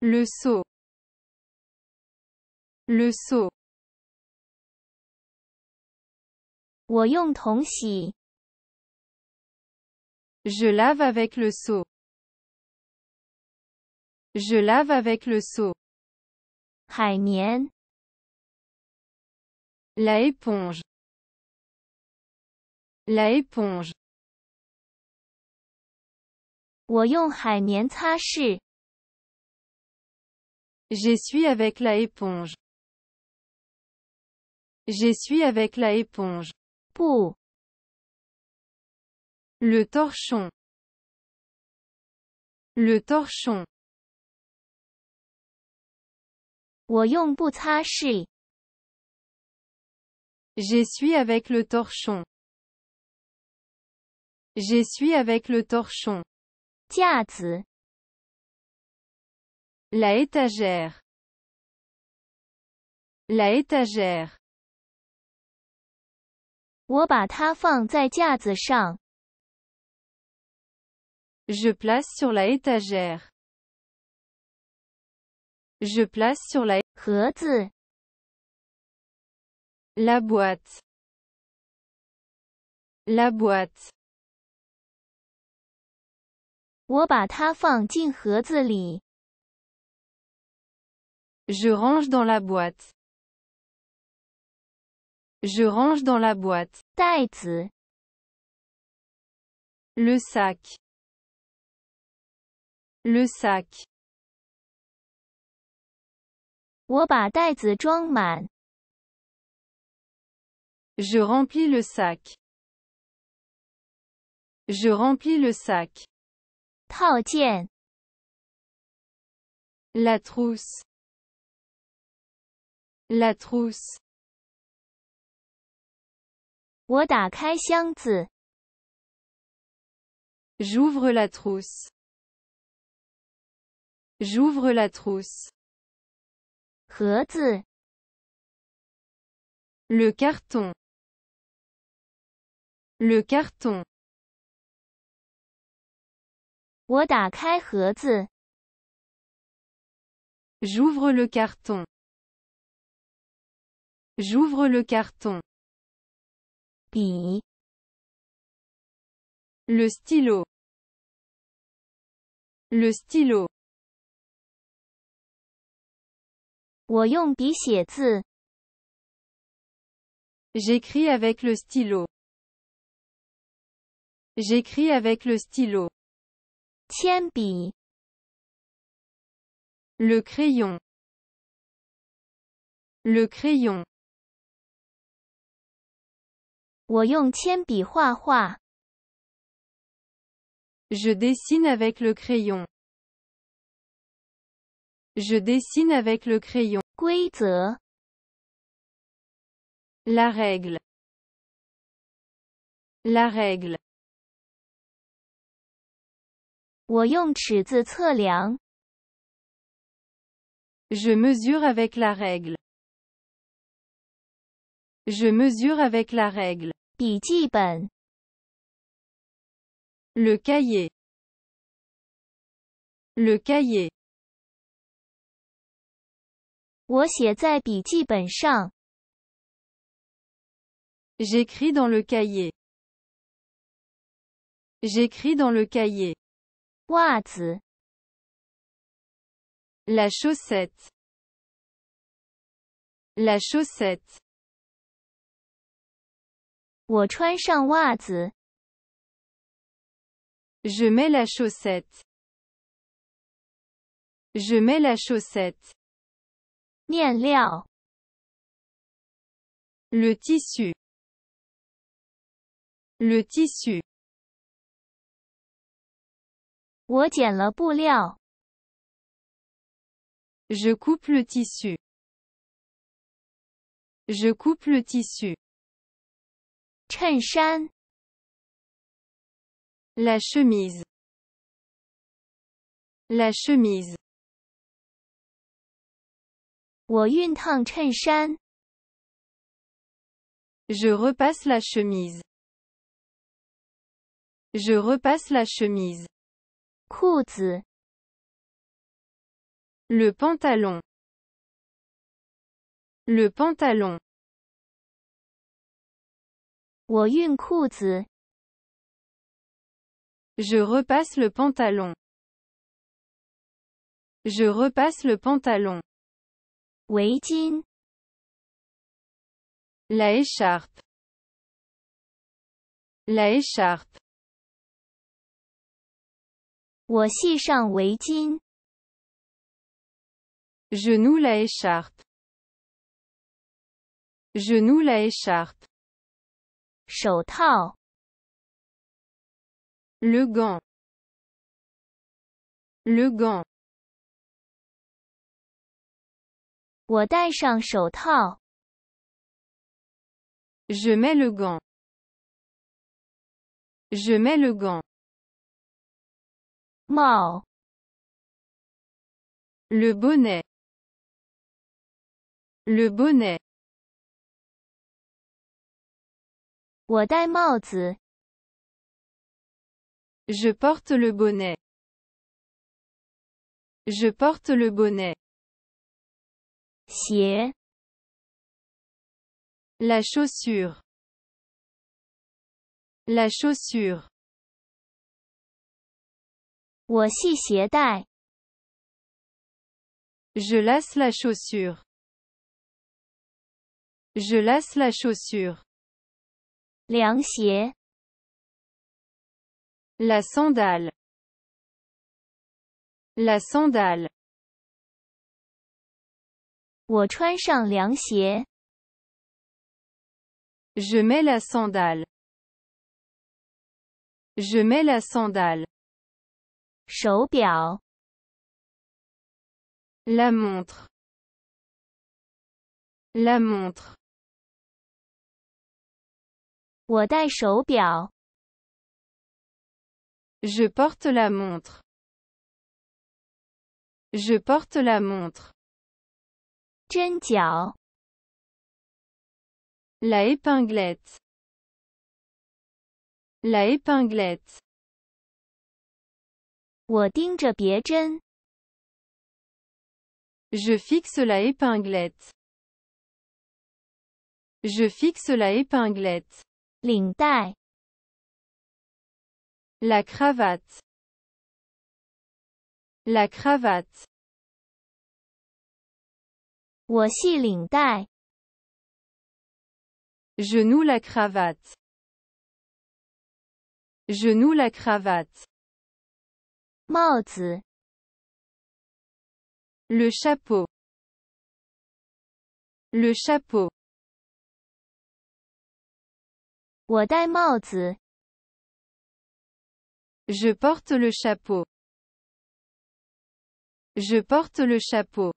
Le seau. Le seau. 我用桶洗. Je lave avec le seau. Je lave avec le seau. 海绵. La éponge. La éponge. Je suis avec la éponge. suis avec la éponge. Le torchon. Le torchon. suis avec le torchon. Je suis avec le torchon la étagère. La étagère. je place sur la étagère. Je place sur la la boîte. La boîte. Je range dans la boîte. Je range dans la boîte. 袋子 Le sac. Le sac. Je remplis le sac. Je remplis le sac. La trousse, la trousse. J'ouvre la trousse, j'ouvre la trousse. Le carton, le carton。J'ouvre le carton. J'ouvre le carton. pi Le stylo. Le stylo. J'écris avec le stylo. J'écris avec le stylo. Le crayon, le crayon. Je dessine avec le crayon. Je dessine avec le crayon. La règle. La règle. Je mesure avec la règle. Je mesure avec la règle. Le cahier. Le cahier. J'écris dans le cahier. J'écris dans le cahier. La chaussette. La chaussette. Je mets la chaussette. Je mets la chaussette. 面料 Le tissu. Le tissu. Je coupe le tissu. Je coupe le tissu. La chemise. La chemise. Je repasse la chemise. Je repasse la chemise. Le pantalon le pantalon je repasse le pantalon je repasse le pantalon Waiting. la écharpe la écharpe 我系上围巾。Je noue la écharpe. Je noue la écharpe. 手套。Le gant. Le gant. 我戴上手套。Je mets le gant. Je mets le gant. Le bonnet le bonnet je porte le bonnet je porte le bonnet 鞋 la chaussure la chaussure je lasse la chaussure. Je lasse la chaussure. La sandale. La sandale. Je mets la sandale. Je mets la sandale. La montre. La montre. 我戴手表 Je porte la montre. Je porte la montre. La épinglette. La épinglette. Je fixe la épinglette. Je fixe la épinglette. La cravate. La cravate. Je noue la cravate. Je noue la cravate le chapeau le chapeau je porte le chapeau je porte le chapeau